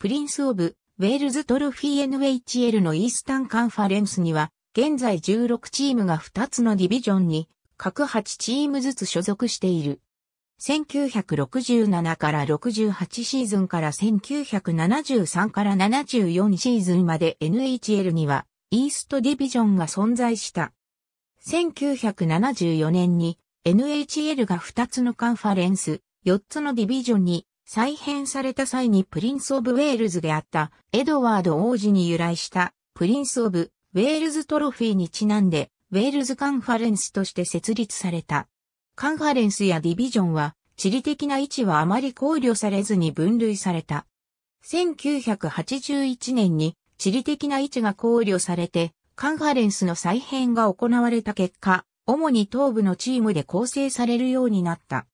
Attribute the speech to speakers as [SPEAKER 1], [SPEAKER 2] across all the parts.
[SPEAKER 1] プリンス・オブ・ウェールズ・トロフィー NHL のイースタンカンファレンスには、現在16チームが2つのディビジョンに、各8チームずつ所属している。1967から68シーズンから1973から74シーズンまで NHL にはイーストディビジョンが存在した。1974年に NHL が2つのカンファレンス、4つのディビジョンに再編された際にプリンス・オブ・ウェールズであったエドワード王子に由来したプリンス・オブ・ウェールズトロフィーにちなんでウェールズカンファレンスとして設立された。カンファレンスやディビジョンは地理的な位置はあまり考慮されずに分類された。1981年に地理的な位置が考慮されてカンファレンスの再編が行われた結果、主に東部のチームで構成されるようになった。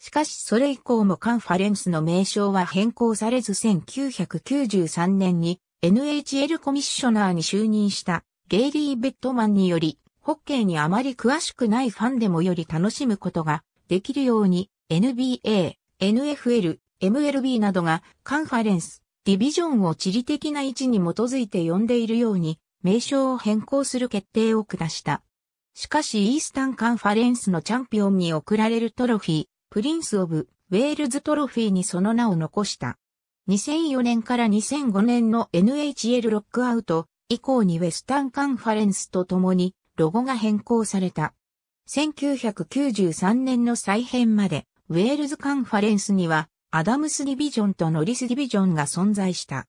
[SPEAKER 1] しかしそれ以降もカンファレンスの名称は変更されず1993年に NHL コミッショナーに就任したゲイリー・ベッドマンにより、ホッケーにあまり詳しくないファンでもより楽しむことができるように NBA、NFL、MLB などがカンファレンス、ディビジョンを地理的な位置に基づいて呼んでいるように名称を変更する決定を下した。しかしイースタンカンファレンスのチャンピオンに贈られるトロフィー、プリンス・オブ・ウェールズ・トロフィーにその名を残した。2004年から2005年の NHL ロックアウト以降にウェスタンカンファレンスと共にロゴが変更された。1993年の再編までウェールズカンファレンスにはアダムスディビジョンとノリスディビジョンが存在した。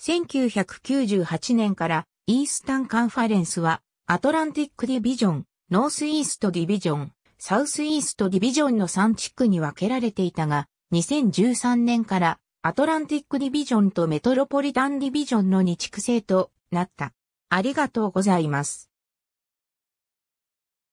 [SPEAKER 1] 1998年からイースタンカンファレンスはアトランティックディビジョン、ノースイーストディビジョン、サウスイーストディビジョンの3地区に分けられていたが、2013年からアトランティックディビジョンとメトロポリタンディビジョンの2地区制となった。ありがとうございます。